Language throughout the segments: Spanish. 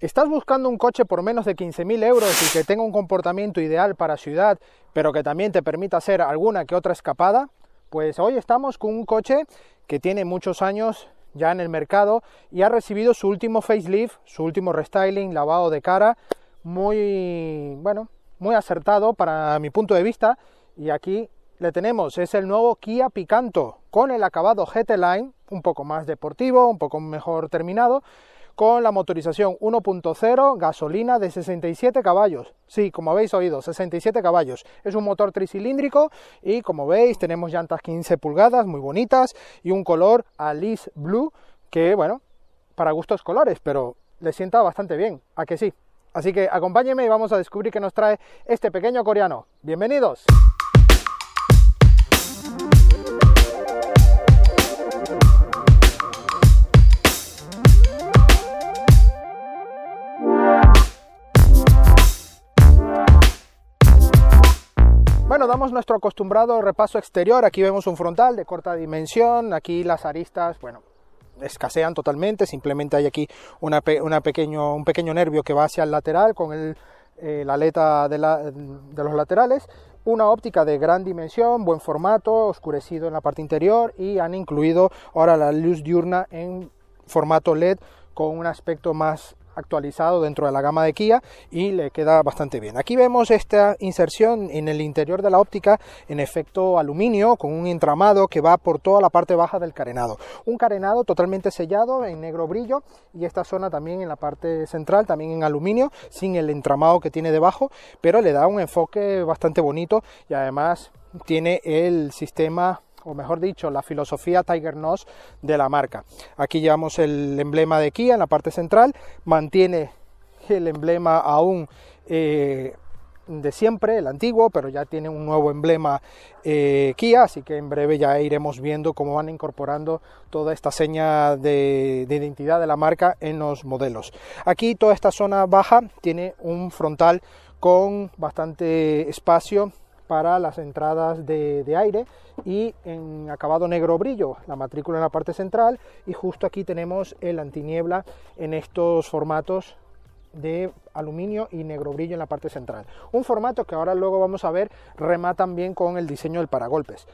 ¿Estás buscando un coche por menos de 15.000 euros y que tenga un comportamiento ideal para ciudad, pero que también te permita hacer alguna que otra escapada? Pues hoy estamos con un coche que tiene muchos años ya en el mercado y ha recibido su último facelift, su último restyling, lavado de cara, muy bueno, muy acertado para mi punto de vista y aquí le tenemos, es el nuevo Kia Picanto con el acabado GT Line, un poco más deportivo, un poco mejor terminado con la motorización 1.0 gasolina de 67 caballos. Sí, como habéis oído, 67 caballos. Es un motor tricilíndrico y como veis tenemos llantas 15 pulgadas muy bonitas y un color Alice Blue que, bueno, para gustos colores, pero le sienta bastante bien, ¿a que sí? Así que acompáñeme y vamos a descubrir qué nos trae este pequeño coreano. ¡Bienvenidos! Bueno, damos nuestro acostumbrado repaso exterior. Aquí vemos un frontal de corta dimensión. Aquí las aristas, bueno, escasean totalmente. Simplemente hay aquí una, pequeño, un pequeño nervio que va hacia el lateral con eh, la aleta de, de los laterales. Una óptica de gran dimensión, buen formato, oscurecido en la parte interior y han incluido ahora la luz diurna en formato LED con un aspecto más actualizado dentro de la gama de Kia y le queda bastante bien. Aquí vemos esta inserción en el interior de la óptica en efecto aluminio con un entramado que va por toda la parte baja del carenado. Un carenado totalmente sellado en negro brillo y esta zona también en la parte central, también en aluminio, sin el entramado que tiene debajo, pero le da un enfoque bastante bonito y además tiene el sistema o mejor dicho, la filosofía Tiger Nose de la marca. Aquí llevamos el emblema de Kia en la parte central, mantiene el emblema aún eh, de siempre, el antiguo, pero ya tiene un nuevo emblema eh, Kia, así que en breve ya iremos viendo cómo van incorporando toda esta seña de, identidad de la marca en los modelos. Aquí toda esta zona baja tiene un frontal con bastante espacio para las entradas de, aire y en acabado negro brillo la matrícula en la parte central y justo aquí tenemos el antiniebla en estos formatos de aluminio y negro brillo en la parte central un formato que ahora luego vamos a ver rematan bien con el diseño del paragolpes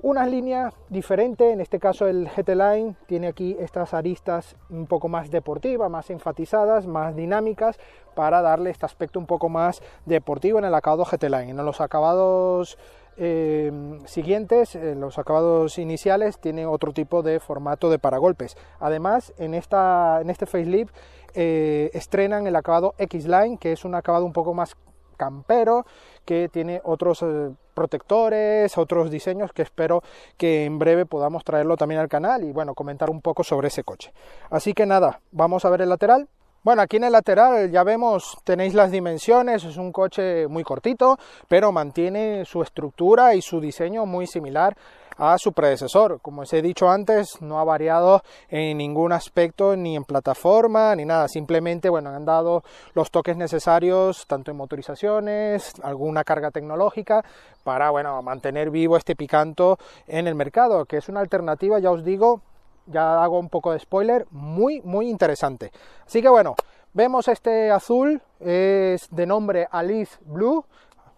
unas líneas diferentes, en este caso el GT Line tiene aquí estas aristas un poco más deportivas, más enfatizadas, más dinámicas, para darle este aspecto un poco más deportivo en el acabado GT Line. En los acabados eh, siguientes, en los acabados iniciales, tiene otro tipo de formato de paragolpes. Además, en, esta, en este facelift eh, estrenan el acabado X-Line, que es un acabado un poco más campero, que tiene otros eh, protectores, otros diseños que espero que en breve podamos traerlo también al canal y bueno, comentar un poco sobre ese coche. Así que nada, vamos a ver el lateral. Bueno, aquí en el lateral ya vemos, tenéis las dimensiones, es un coche muy cortito, pero mantiene su estructura y su diseño muy similar a su predecesor. Como os he dicho antes, no ha variado en ningún aspecto, ni en plataforma, ni nada. Simplemente, bueno, han dado los toques necesarios, tanto en motorizaciones, alguna carga tecnológica, para, bueno, mantener vivo este Picanto en el mercado, que es una alternativa, ya os digo, ya hago un poco de spoiler, muy, muy interesante. Así que bueno, vemos este azul, es de nombre Alice Blue,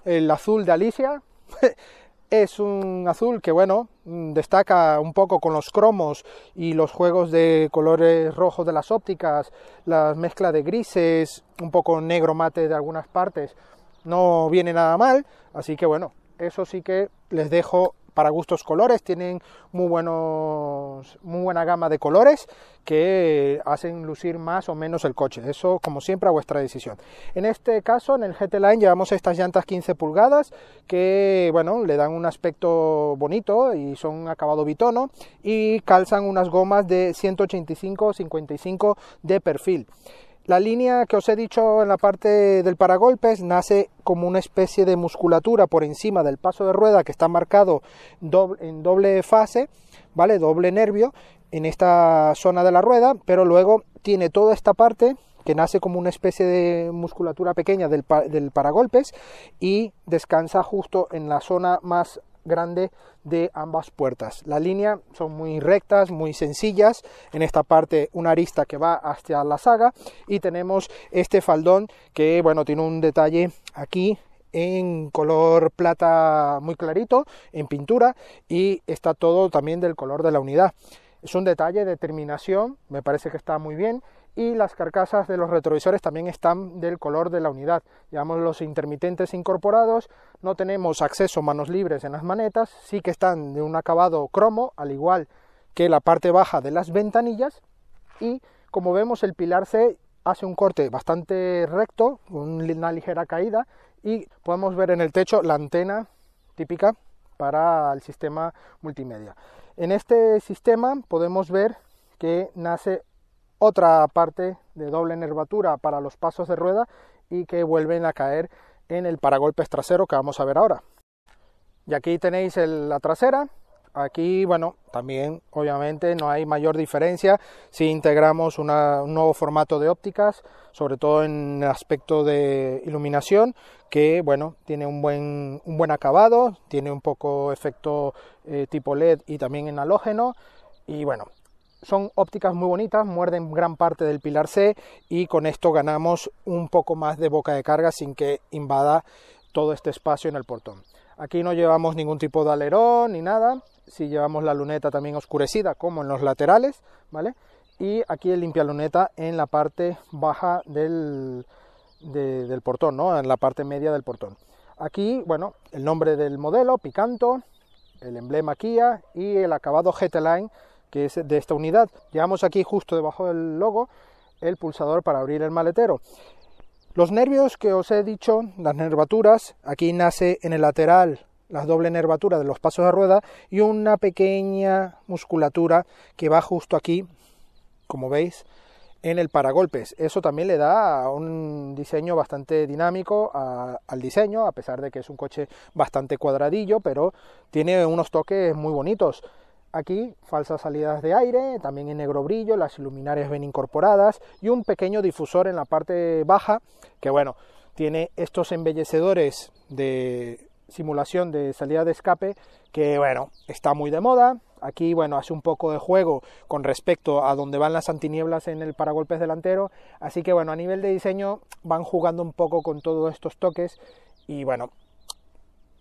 el azul de Alicia. es un azul que, bueno, mm, destaca un poco con los cromos y los juegos de colores rojos de las ópticas, la mezcla de grises, un poco negro mate de algunas partes. No viene nada mal, así que bueno, eso sí que les dejo para gustos colores, tienen muy, buenos, muy buena gama de colores que hacen lucir más o menos el coche. Eso, como siempre, a vuestra decisión. En este caso, en el GT Line, llevamos estas llantas 15 pulgadas que, bueno, le dan un aspecto bonito y son acabado bitono y calzan unas gomas de 185-55 de perfil. La línea que os he dicho en la parte del paragolpes nace como una especie de musculatura por encima del paso de rueda que está marcado en doble fase, ¿vale? Doble nervio en esta zona de la rueda, pero luego tiene toda esta parte que nace como una especie de musculatura pequeña del, del paragolpes y descansa justo en la zona más grande de ambas puertas. la línea son muy rectas, muy sencillas. En esta parte una arista que va hacia la saga y tenemos este faldón que bueno, tiene un detalle aquí en color plata muy clarito, en pintura y está todo también del color de la unidad. Es un detalle de terminación, me parece que está muy bien y las carcasas de los retrovisores también están del color de la unidad. Llevamos los intermitentes incorporados, no tenemos acceso manos libres en las manetas, sí que están de un acabado cromo, al igual que la parte baja de las ventanillas y como vemos el pilar C hace un corte bastante recto, una ligera caída y podemos ver en el techo la antena típica para el sistema multimedia. En este sistema podemos ver que nace otra parte de doble nervatura para los pasos de rueda y que vuelven a caer en el paragolpes trasero que vamos a ver ahora. Y aquí tenéis la trasera. Aquí, bueno, también obviamente no hay mayor diferencia si integramos un nuevo formato de ópticas, sobre todo en aspecto de iluminación, que bueno, tiene un buen, un buen acabado, tiene un poco efecto eh, tipo LED y también en halógeno. Y bueno, son ópticas muy bonitas, muerden gran parte del pilar C y con esto ganamos un poco más de boca de carga sin que invada todo este espacio en el portón. Aquí no llevamos ningún tipo de alerón ni nada, si llevamos la luneta también oscurecida como en los laterales, ¿vale? Y aquí el limpia luneta en la parte baja del, portón, ¿no? En la parte media del portón. Aquí, bueno, el nombre del modelo, Picanto, el emblema Kia y el acabado GT-Line que es de esta unidad. Llevamos aquí justo debajo del logo el pulsador para abrir el maletero. Los nervios que os he dicho, las nervaturas, aquí nace en el lateral la doble nervatura de los pasos de rueda y una pequeña musculatura que va justo aquí, como veis, en el paragolpes. Eso también le da un diseño bastante dinámico al diseño, a pesar de que es un coche bastante cuadradillo, pero tiene unos toques muy bonitos. Aquí falsas salidas de aire, también en negro brillo, las luminarias ven incorporadas y un pequeño difusor en la parte baja que bueno, tiene estos embellecedores de simulación de salida de escape que bueno, está muy de moda. Aquí bueno, hace un poco de juego con respecto a donde van las antinieblas en el paragolpes delantero, así que bueno, a nivel de diseño van jugando un poco con todos estos toques y bueno,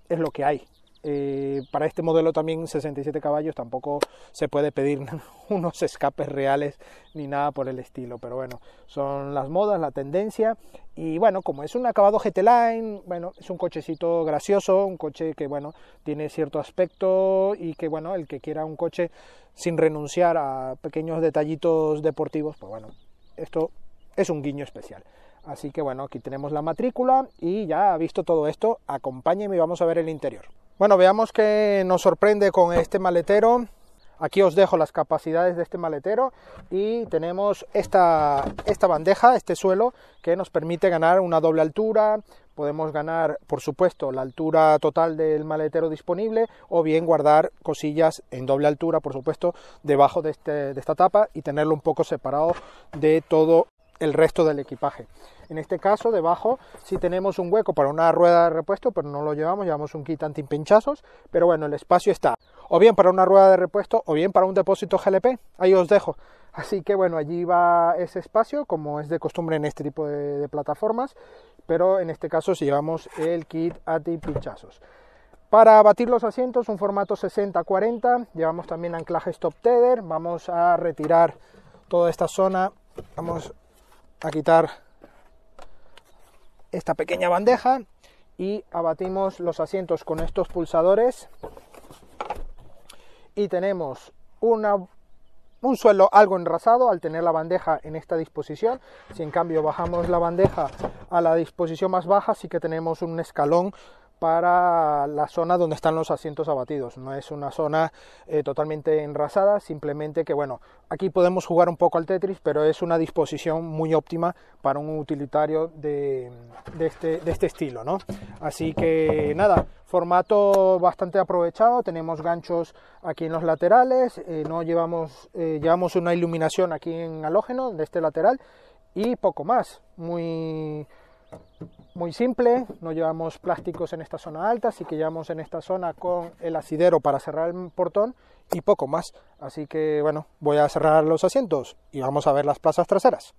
es lo que hay. Eh, para este modelo también 67 caballos tampoco se puede pedir unos escapes reales ni nada por el estilo pero bueno son las modas la tendencia y bueno como es un acabado GT Line bueno es un cochecito gracioso un coche que bueno tiene cierto aspecto y que bueno el que quiera un coche sin renunciar a pequeños detallitos deportivos pues bueno esto es un guiño especial Así que bueno, aquí tenemos la matrícula y ya visto todo esto, acompáñeme y vamos a ver el interior. Bueno, veamos qué nos sorprende con este maletero. Aquí os dejo las capacidades de este maletero y tenemos esta, esta bandeja, este suelo, que nos permite ganar una doble altura, podemos ganar, por supuesto, la altura total del maletero disponible o bien guardar cosillas en doble altura, por supuesto, debajo de, este, de esta tapa y tenerlo un poco separado de todo el resto del equipaje. En este caso, debajo, si tenemos un hueco para una rueda de repuesto, pero no lo llevamos, llevamos un kit antipinchazos, pero bueno, el espacio está. O bien para una rueda de repuesto, o bien para un depósito GLP. Ahí os dejo. Así que bueno, allí va ese espacio, como es de costumbre en este tipo de, plataformas, pero en este caso si llevamos el kit antipinchazos. Para abatir los asientos, un formato 60-40, llevamos también anclaje stop tether, vamos a retirar toda esta zona, vamos a quitar esta pequeña bandeja y abatimos los asientos con estos pulsadores y tenemos una, un suelo algo enrasado al tener la bandeja en esta disposición. Si en cambio bajamos la bandeja a la disposición más baja, sí que tenemos un escalón para la zona donde están los asientos abatidos. No es una zona eh, totalmente enrasada, simplemente que, bueno, aquí podemos jugar un poco al Tetris, pero es una disposición muy óptima para un utilitario de, este, este, estilo, ¿no? Así que, nada, formato bastante aprovechado, tenemos ganchos aquí en los laterales, eh, no llevamos, eh, llevamos una iluminación aquí en halógeno de este lateral y poco más, muy muy simple, no llevamos plásticos en esta zona alta, así que llevamos en esta zona con el asidero para cerrar el portón y poco más. Así que bueno, voy a cerrar los asientos y vamos a ver las plazas traseras.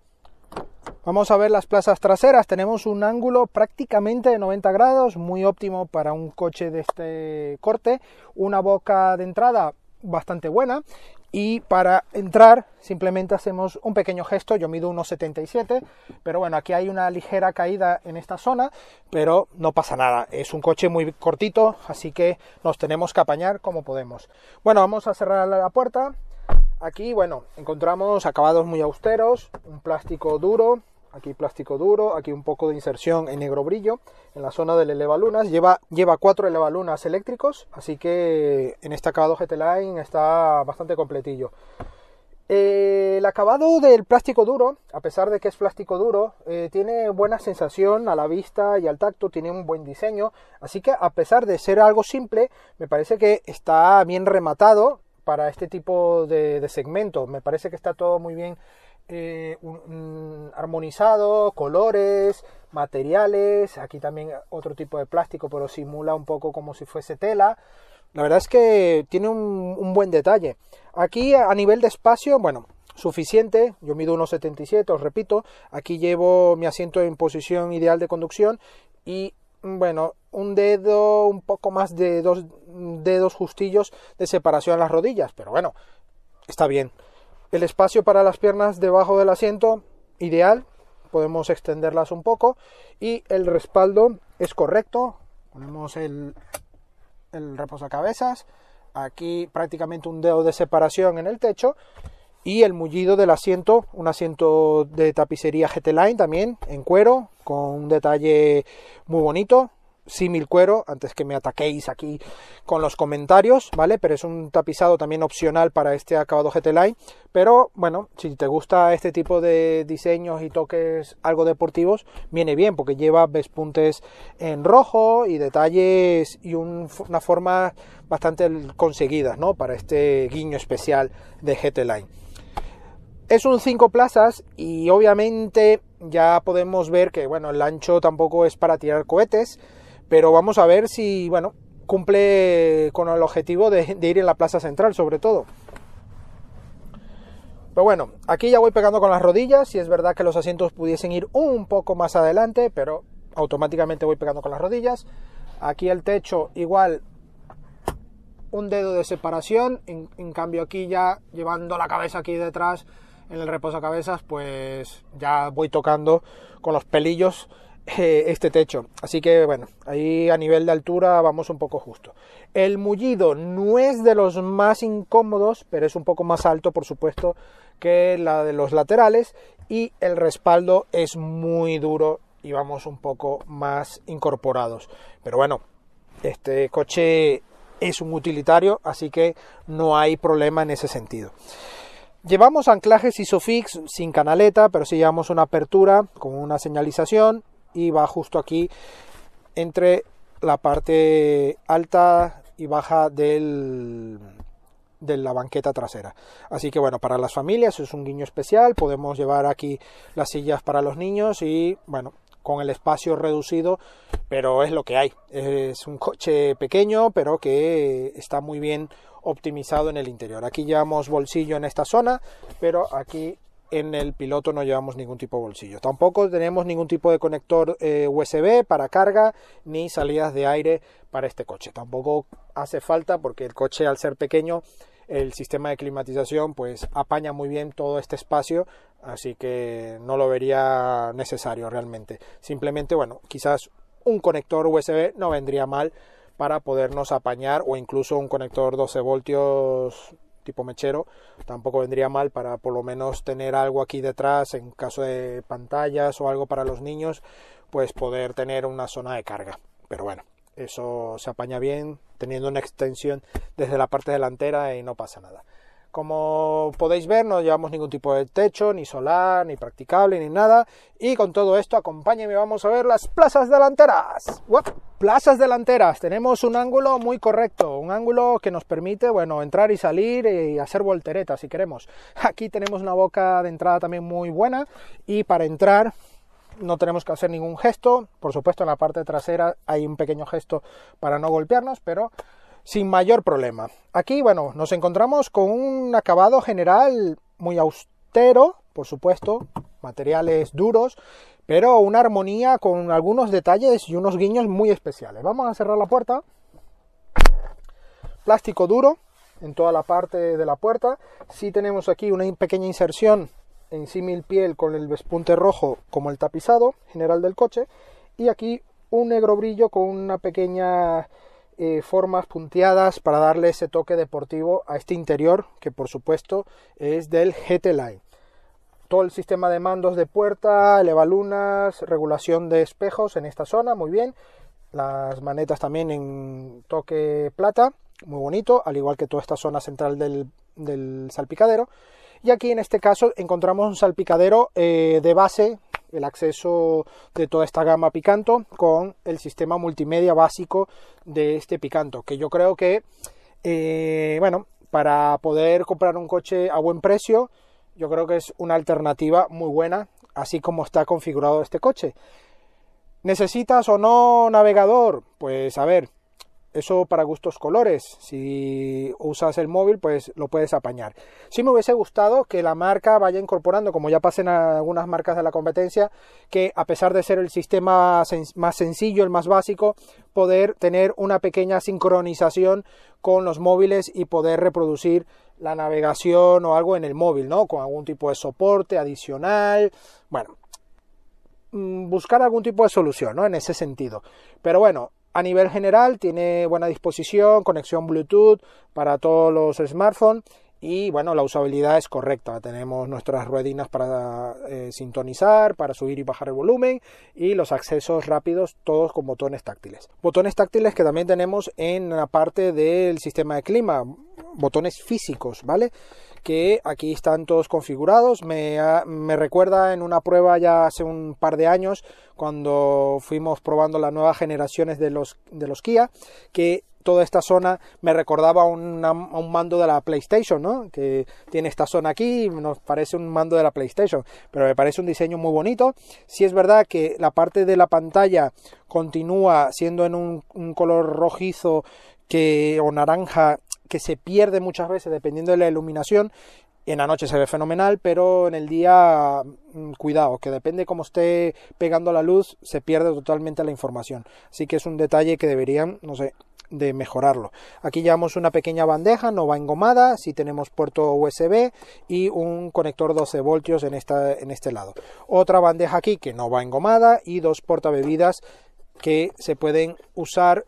Vamos a ver las plazas traseras, tenemos un ángulo prácticamente de 90 grados, muy óptimo para un coche de este corte, una boca de entrada bastante buena y para entrar simplemente hacemos un pequeño gesto, yo mido 1,77, pero bueno, aquí hay una ligera caída en esta zona, pero no pasa nada, es un coche muy cortito, así que nos tenemos que apañar como podemos. Bueno, vamos a cerrar la puerta, aquí bueno, encontramos acabados muy austeros, un plástico duro, aquí plástico duro, aquí un poco de inserción en negro brillo, en la zona del elevalunas, lleva, lleva cuatro elevalunas eléctricos, así que en este acabado GT Line está bastante completillo. el acabado del plástico duro, a pesar de que es plástico duro, eh, tiene buena sensación a la vista y al tacto, tiene un buen diseño, así que a pesar de ser algo simple, me parece que está bien rematado para este tipo de, de segmento, me parece que está todo muy bien eh, mm, armonizado, colores, materiales, aquí también otro tipo de plástico, pero simula un poco como si fuese tela. La verdad es que tiene un, buen detalle. Aquí a nivel de espacio, bueno, suficiente, yo mido unos 77, os repito, aquí llevo mi asiento en posición ideal de conducción y mm, bueno, un dedo, un poco más de dos dedos justillos de separación a las rodillas, pero bueno, está bien. El espacio para las piernas debajo del asiento, ideal, podemos extenderlas un poco. Y el respaldo es correcto, ponemos el, reposacabezas, aquí prácticamente un dedo de separación en el techo y el mullido del asiento, un asiento de tapicería GT Line también en cuero, con un detalle muy bonito, mil cuero, antes que me ataquéis aquí con los comentarios, ¿vale? Pero es un tapizado también opcional para este acabado GT Line, pero bueno, si te gusta este tipo de diseños y toques algo deportivos, viene bien porque lleva vespuntes en rojo y detalles y una forma bastante conseguida, ¿no? Para este guiño especial de GT Line. Es un 5 plazas y obviamente ya podemos ver que bueno, el ancho tampoco es para tirar cohetes, pero vamos a ver si, bueno, cumple con el objetivo de, ir en la plaza central, sobre todo. Pero bueno, aquí ya voy pegando con las rodillas y es verdad que los asientos pudiesen ir un poco más adelante, pero automáticamente voy pegando con las rodillas. Aquí el techo igual un dedo de separación, en, en, cambio aquí ya llevando la cabeza aquí detrás en el reposacabezas, pues ya voy tocando con los pelillos eh, este techo. Así que bueno, ahí a nivel de altura vamos un poco justo. El mullido no es de los más incómodos, pero es un poco más alto, por supuesto, que la de los laterales. Y el respaldo es muy duro y vamos un poco más incorporados. Pero bueno, este coche es un utilitario, así que no hay problema en ese sentido. Llevamos anclajes ISOFIX sin canaleta, pero si llevamos una apertura con una señalización y va justo aquí entre la parte alta y baja del, de la banqueta trasera. Así que bueno, para las familias es un guiño especial, podemos llevar aquí las sillas para los niños y bueno, con el espacio reducido, pero es lo que hay. Es un coche pequeño, pero que está muy bien optimizado en el interior. Aquí llevamos bolsillo en esta zona, pero aquí en el piloto no llevamos ningún tipo de bolsillo. Tampoco tenemos ningún tipo de conector eh, USB para carga ni salidas de aire para este coche. Tampoco hace falta porque el coche al ser pequeño el sistema de climatización pues apaña muy bien todo este espacio así que no lo vería necesario realmente simplemente bueno quizás un conector USB no vendría mal para podernos apañar o incluso un conector 12 voltios tipo mechero, tampoco vendría mal para por lo menos tener algo aquí detrás en caso de pantallas o algo para los niños, pues poder tener una zona de carga. Pero bueno, eso se apaña bien teniendo una extensión desde la parte delantera y no pasa nada. Como podéis ver, no llevamos ningún tipo de techo, ni solar, ni practicable, ni nada. Y con todo esto, acompáñenme, vamos a ver las plazas delanteras. Plazas delanteras, tenemos un ángulo muy correcto, un ángulo que nos permite, bueno, entrar y salir y hacer volteretas si queremos. Aquí tenemos una boca de entrada también muy buena y para entrar no tenemos que hacer ningún gesto. Por supuesto, en la parte trasera hay un pequeño gesto para no golpearnos, pero sin mayor problema. Aquí, bueno, nos encontramos con un acabado general muy austero, por supuesto, materiales duros, pero una armonía con algunos detalles y unos guiños muy especiales. Vamos a cerrar la puerta. Plástico duro en toda la parte de la puerta. Sí tenemos aquí una pequeña inserción en símil piel con el despunte rojo como el tapizado general del coche. Y aquí un negro brillo con una pequeña eh, formas punteadas para darle ese toque deportivo a este interior que por supuesto es del GT Line. Todo el sistema de mandos de puerta, levalunas, regulación de espejos en esta zona, muy bien. Las manetas también en toque plata, muy bonito, al igual que toda esta zona central del, salpicadero. Y aquí en este caso encontramos un salpicadero eh, de base el acceso de toda esta gama Picanto con el sistema multimedia básico de este Picanto, que yo creo que, eh, bueno, para poder comprar un coche a buen precio, yo creo que es una alternativa muy buena, así como está configurado este coche. ¿Necesitas o no navegador? Pues a ver, eso para gustos colores. Si usas el móvil, pues lo puedes apañar. si me hubiese gustado que la marca vaya incorporando, como ya pasen algunas marcas de la competencia, que a pesar de ser el sistema más sencillo, el más básico, poder tener una pequeña sincronización con los móviles y poder reproducir la navegación o algo en el móvil, ¿no? Con algún tipo de soporte adicional. Bueno, mm, buscar algún tipo de solución, ¿no? En ese sentido. Pero bueno, a nivel general tiene buena disposición, conexión Bluetooth para todos los smartphones y bueno, la usabilidad es correcta. Tenemos nuestras ruedinas para eh, sintonizar, para subir y bajar el volumen y los accesos rápidos todos con botones táctiles. Botones táctiles que también tenemos en la parte del sistema de clima, botones físicos, ¿vale? que aquí están todos configurados. Ah, me, recuerda en una prueba ya hace un par de años, cuando fuimos probando las nuevas generaciones de los, de los Kia, que toda esta zona me recordaba a un, mando de la PlayStation, ¿no? Que tiene esta zona aquí, nos parece un mando de la PlayStation, pero me parece un diseño muy bonito. Si es verdad que la parte de la pantalla continúa siendo en un, un color rojizo que, o naranja que se pierde muchas veces dependiendo de la iluminación. En la noche se ve fenomenal, pero en el día, mm, cuidado, que depende cómo esté pegando la luz, se pierde totalmente la información. Así que es un detalle que deberían, no sé, de mejorarlo. Aquí llevamos una pequeña bandeja, no va engomada, si tenemos puerto USB y un conector 12 voltios en, esta, en este lado. Otra bandeja aquí que no va engomada y dos portabebidas que se pueden usar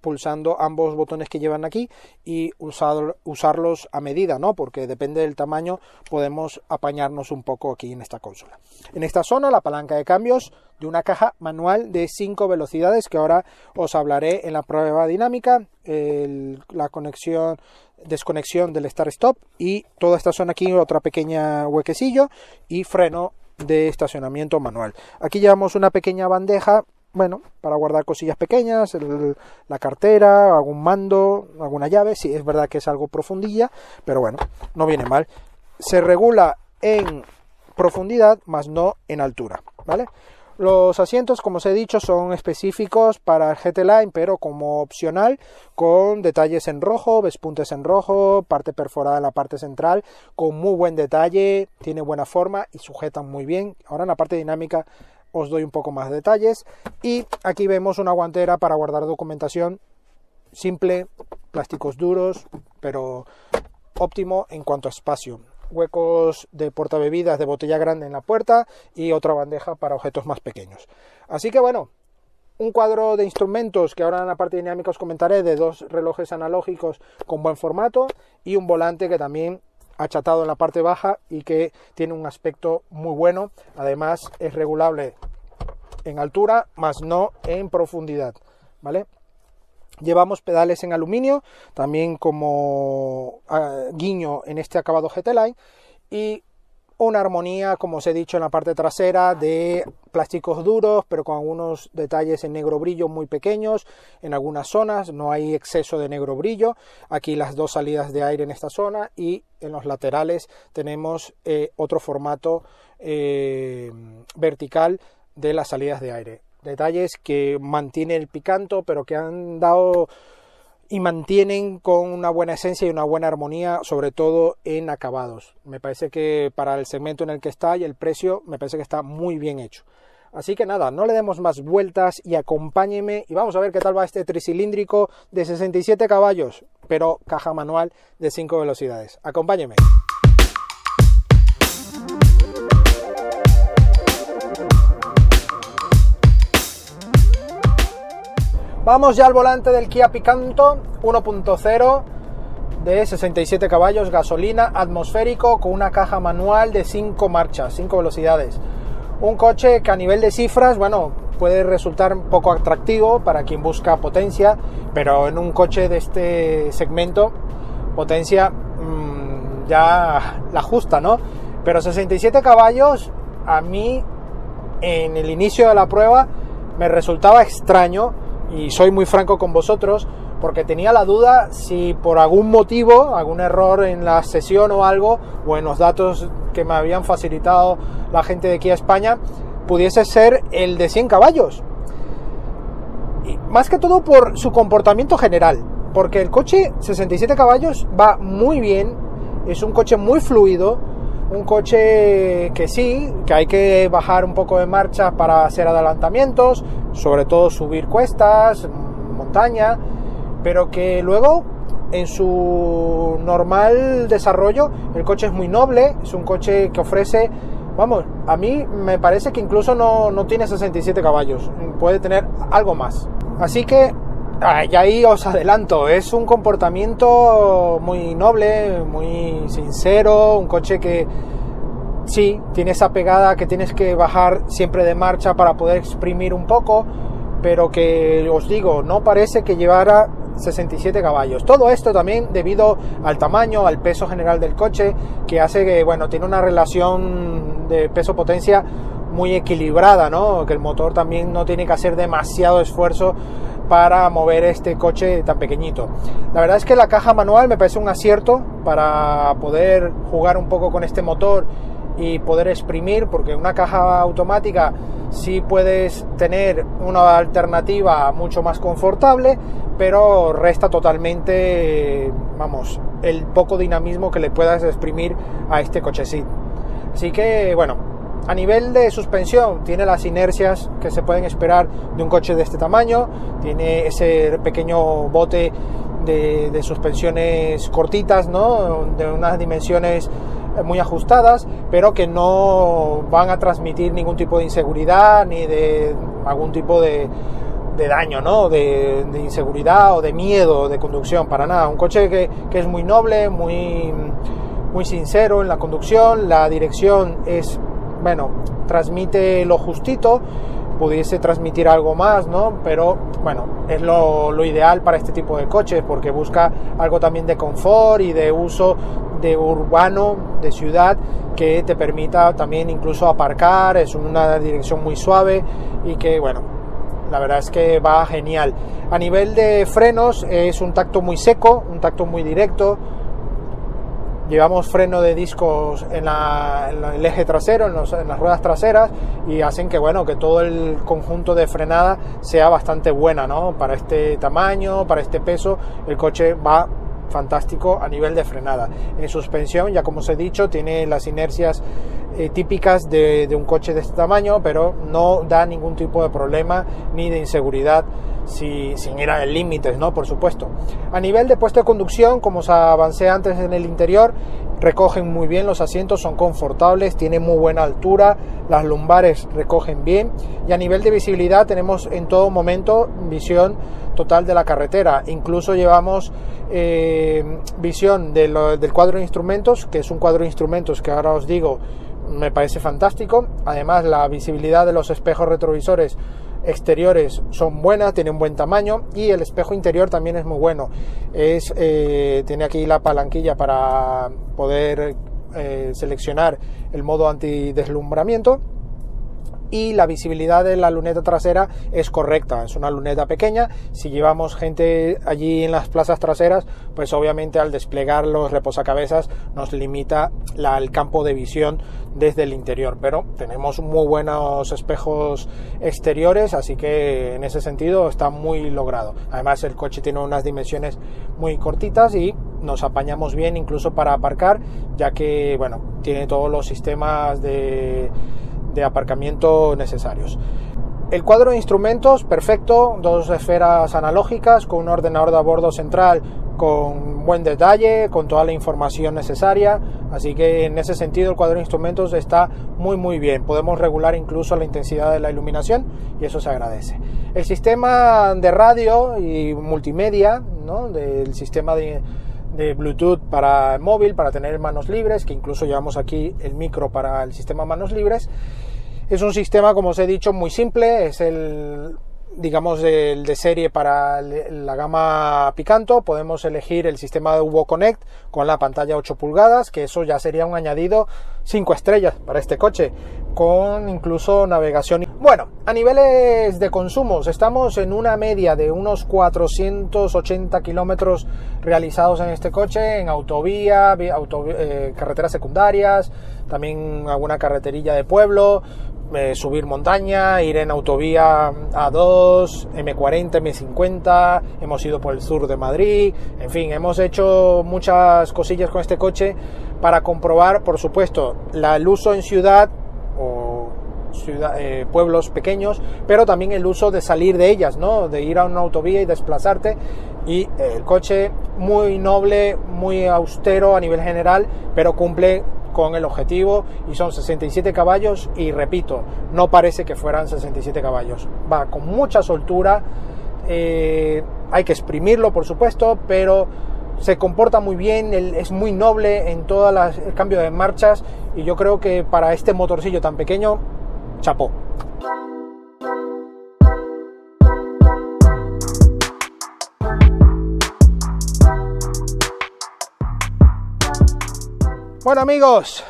pulsando ambos botones que llevan aquí y usarlos a medida, ¿no? Porque depende del tamaño podemos apañarnos un poco aquí en esta consola. En esta zona la palanca de cambios de una caja manual de 5 velocidades que ahora os hablaré en la prueba dinámica, la conexión desconexión del start stop y toda esta zona aquí otra pequeña huequecillo y freno de estacionamiento manual. Aquí llevamos una pequeña bandeja bueno, para guardar cosillas pequeñas, la cartera, algún mando, alguna llave. Sí, es verdad que es algo profundilla, pero bueno, no viene mal. Se regula en profundidad, más no en altura, ¿vale? Los asientos, como os he dicho, son específicos para el GT Line, pero como opcional, con detalles en rojo, vespuntes en rojo, parte perforada en la parte central, con muy buen detalle, tiene buena forma y sujetan muy bien. Ahora en la parte dinámica os doy un poco más de detalles. Y aquí vemos una guantera para guardar documentación simple, plásticos duros, pero óptimo en cuanto a espacio. Huecos de porta bebidas de botella grande en la puerta y otra bandeja para objetos más pequeños. Así que bueno, un cuadro de instrumentos que ahora en la parte dinámica os comentaré de dos relojes analógicos con buen formato y un volante que también achatado en la parte baja y que tiene un aspecto muy bueno. Además es regulable en altura, más no en profundidad, ¿vale? Llevamos pedales en aluminio, también como ah, guiño en este acabado GT Line y una armonía, como os he dicho, en la parte trasera de plásticos duros, pero con algunos detalles en negro brillo muy pequeños en algunas zonas, no hay exceso de negro brillo. Aquí las dos salidas de aire en esta zona y en los laterales tenemos eh, otro formato eh, vertical de las salidas de aire. Detalles que mantiene el picanto, pero que han dado y mantienen con una buena esencia y una buena armonía, sobre todo en acabados. Me parece que para el segmento en el que está y el precio, me parece que está muy bien hecho. Así que nada, no le demos más vueltas y acompáñeme y vamos a ver qué tal va este tricilíndrico de 67 caballos, pero caja manual de 5 velocidades. Acompáñeme. Vamos ya al volante del Kia Picanto 1.0 de 67 caballos, gasolina, atmosférico, con una caja manual de 5 marchas, 5 velocidades. Un coche que a nivel de cifras, bueno, puede resultar poco atractivo para quien busca potencia, pero en un coche de este segmento, potencia mm, ya la justa, ¿no? Pero 67 caballos, a mí, en el inicio de la prueba, me resultaba extraño y soy muy franco con vosotros porque tenía la duda si por algún motivo, algún error en la sesión o algo, o en los datos que me habían facilitado la gente de aquí a España, pudiese ser el de 100 caballos. Y más que todo por su comportamiento general, porque el coche 67 caballos va muy bien, es un coche muy fluido, un coche que sí, que hay que bajar un poco de marcha para hacer adelantamientos, sobre todo subir cuestas, montaña, pero que luego en su normal desarrollo el coche es muy noble, es un coche que ofrece, vamos, a mí me parece que incluso no, tiene 67 caballos, puede tener algo más. Así que Ah, y ahí os adelanto, es un comportamiento muy noble, muy sincero, un coche que sí, tiene esa pegada que tienes que bajar siempre de marcha para poder exprimir un poco, pero que os digo, no parece que llevara 67 caballos. Todo esto también debido al tamaño, al peso general del coche, que hace que, bueno, tiene una relación de peso-potencia muy equilibrada, ¿no? Que el motor también no tiene que hacer demasiado esfuerzo para mover este coche tan pequeñito. La verdad es que la caja manual me parece un acierto para poder jugar un poco con este motor y poder exprimir, porque una caja automática sí puedes tener una alternativa mucho más confortable, pero resta totalmente, vamos, el poco dinamismo que le puedas exprimir a este cochecito. Así que, bueno, a nivel de suspensión, tiene las inercias que se pueden esperar de un coche de este tamaño, tiene ese pequeño bote de, suspensiones cortitas, ¿no? de unas dimensiones eh, muy ajustadas, pero que no van a transmitir ningún tipo de inseguridad ni de algún tipo de, daño, ¿no? De, de, inseguridad o de miedo de conducción, para nada. Un coche que, que, es muy noble, muy, muy sincero en la conducción, la dirección es bueno, transmite lo justito, pudiese transmitir algo más, ¿no? Pero bueno, es lo, ideal para este tipo de coches porque busca algo también de confort y de uso de urbano, de ciudad, que te permita también incluso aparcar, es una dirección muy suave y que bueno, la verdad es que va genial. A nivel de frenos es un tacto muy seco, un tacto muy directo, llevamos freno de discos en, la, el eje trasero, en, las ruedas traseras y hacen que bueno que todo el conjunto de frenada sea bastante buena, ¿no? Para este tamaño, para este peso, el coche va fantástico a nivel de frenada. En suspensión, ya como os he dicho, tiene las inercias eh, típicas de, un coche de este tamaño, pero no da ningún tipo de problema ni de inseguridad. Si, sin ir a límites, ¿no? Por supuesto. A nivel de puesto de conducción, como os avancé antes en el interior, recogen muy bien los asientos, son confortables, tienen muy buena altura, las lumbares recogen bien y a nivel de visibilidad tenemos en todo momento visión total de la carretera. Incluso llevamos eh, visión del cuadro de instrumentos, que es un cuadro de instrumentos que ahora os digo me parece fantástico. Además la visibilidad de los espejos retrovisores exteriores son buenas, un buen tamaño y el espejo interior también es muy bueno. Es, eh, tiene aquí la palanquilla para poder eh, seleccionar el modo anti deslumbramiento y la visibilidad de la luneta trasera es correcta. Es una luneta pequeña. Si llevamos gente allí en las plazas traseras, pues obviamente al desplegar los reposacabezas nos limita el campo de visión desde el interior. Pero tenemos muy buenos espejos exteriores, así que en ese sentido está muy logrado. Además el coche tiene unas dimensiones muy cortitas y nos apañamos bien incluso para aparcar, ya que bueno, tiene todos los sistemas de de aparcamiento necesarios. El cuadro de instrumentos, perfecto, dos esferas analógicas con un ordenador de a bordo central con buen detalle, con toda la información necesaria, así que en ese sentido el cuadro de instrumentos está muy muy bien, podemos regular incluso la intensidad de la iluminación y eso se agradece. El sistema de radio y multimedia, ¿no? del sistema de Bluetooth para el móvil, para tener manos libres, que incluso llevamos aquí el micro para el sistema manos libres. Es un sistema, como os he dicho, muy simple, es el digamos el de serie para la gama Picanto, podemos elegir el sistema de Hugo Connect con la pantalla 8 pulgadas, que eso ya sería un añadido 5 estrellas para este coche, con incluso navegación bueno, a niveles de consumos, estamos en una media de unos 480 kilómetros realizados en este coche, en autovía, eh, carreteras secundarias, también alguna carreterilla de pueblo, eh, subir montaña, ir en autovía A2, M40, M50, hemos ido por el sur de Madrid, en fin, hemos hecho muchas cosillas con este coche para comprobar, por supuesto, la, el uso en ciudad eh, pueblos pequeños, pero también el uso de salir de ellas, ¿no? De ir a una autovía y desplazarte. Y eh, el coche muy noble, muy austero a nivel general, pero cumple con el objetivo y son 67 caballos y repito, no parece que fueran 67 caballos. Va con mucha soltura, eh, hay que exprimirlo por supuesto, pero se comporta muy bien, es muy noble en todo el cambio de marchas y yo creo que para este motorcillo tan pequeño Chapo. Bueno amigos,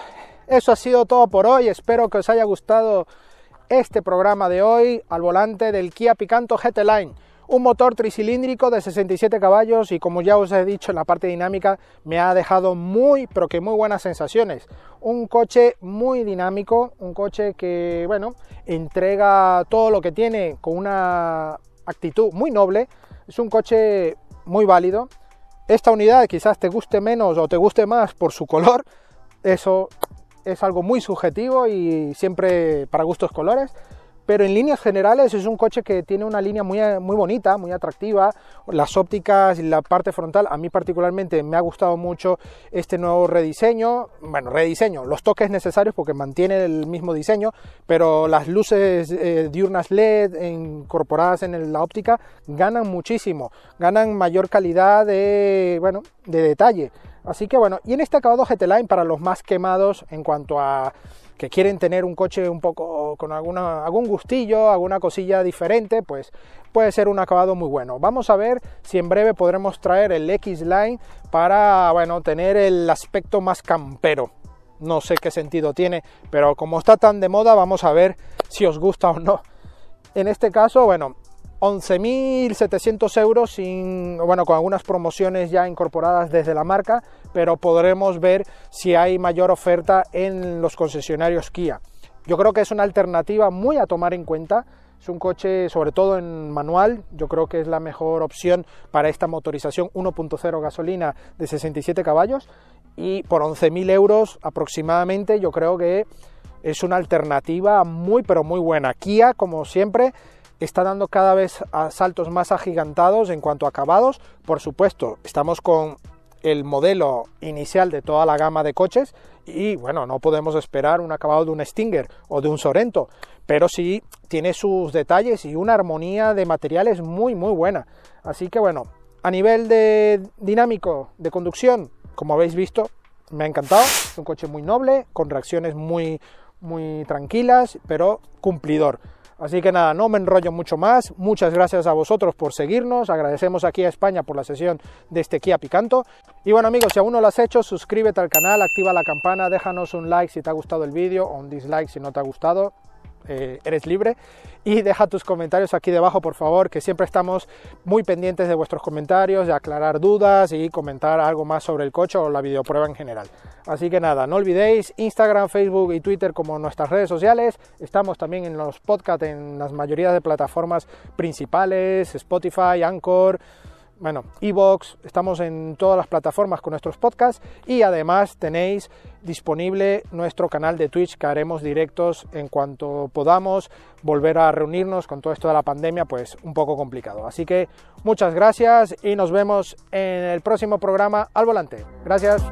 eso ha sido todo por hoy. Espero que os haya gustado este programa de hoy al volante del Kia Picanto GT Line un motor tricilíndrico de 67 caballos y como ya os he dicho en la parte dinámica me ha dejado muy pero que muy buenas sensaciones. Un coche muy dinámico, un coche que bueno, entrega todo lo que tiene con una actitud muy noble, es un coche muy válido. Esta unidad quizás te guste menos o te guste más por su color, eso es algo muy subjetivo y siempre para gustos colores, pero en líneas generales es un coche que tiene una línea muy, muy bonita, muy atractiva, las ópticas y la parte frontal, a mí particularmente me ha gustado mucho este nuevo rediseño, bueno, rediseño, los toques necesarios porque mantiene el mismo diseño, pero las luces eh, diurnas LED incorporadas en la óptica ganan muchísimo, ganan mayor calidad de, bueno, de detalle. Así que bueno, y en este acabado GT Line para los más quemados en cuanto a que quieren tener un coche un poco con alguna, algún gustillo, alguna cosilla diferente, pues puede ser un acabado muy bueno. Vamos a ver si en breve podremos traer el X-Line para, bueno, tener el aspecto más campero. No sé qué sentido tiene, pero como está tan de moda, vamos a ver si os gusta o no. En este caso, bueno, 11.700 euros, sin, bueno, con algunas promociones ya incorporadas desde la marca, pero podremos ver si hay mayor oferta en los concesionarios Kia. Yo creo que es una alternativa muy a tomar en cuenta. Es un coche, sobre todo en manual, yo creo que es la mejor opción para esta motorización 1.0 gasolina de 67 caballos. Y por 11.000 euros aproximadamente, yo creo que es una alternativa muy, pero muy buena. Kia, como siempre, está dando cada vez saltos más agigantados en cuanto a acabados. Por supuesto, estamos con el modelo inicial de toda la gama de coches y bueno, no podemos esperar un acabado de un Stinger o de un Sorento, pero sí tiene sus detalles y una armonía de materiales muy muy buena. Así que bueno, a nivel de dinámico, de conducción, como habéis visto, me ha encantado, es un coche muy noble, con reacciones muy muy tranquilas, pero cumplidor. Así que nada, no me enrollo mucho más. Muchas gracias a vosotros por seguirnos. Agradecemos aquí a España por la sesión de este Kia Picanto. Y bueno amigos, si aún no lo has hecho, suscríbete al canal, activa la campana, déjanos un like si te ha gustado el vídeo o un dislike si no te ha gustado. Eh, eres Libre. Y deja tus comentarios aquí debajo, por favor, que siempre estamos muy pendientes de vuestros comentarios, de aclarar dudas y comentar algo más sobre el coche o la videoprueba en general. Así que nada, no olvidéis Instagram, Facebook y Twitter como nuestras redes sociales. Estamos también en los podcasts en las mayorías de plataformas principales, Spotify, Anchor bueno, iVoox, estamos en todas las plataformas con nuestros podcasts y además tenéis disponible nuestro canal de Twitch que haremos directos en cuanto podamos volver a reunirnos con todo esto de la pandemia, pues un poco complicado. Así que muchas gracias y nos vemos en el próximo programa al volante. Gracias.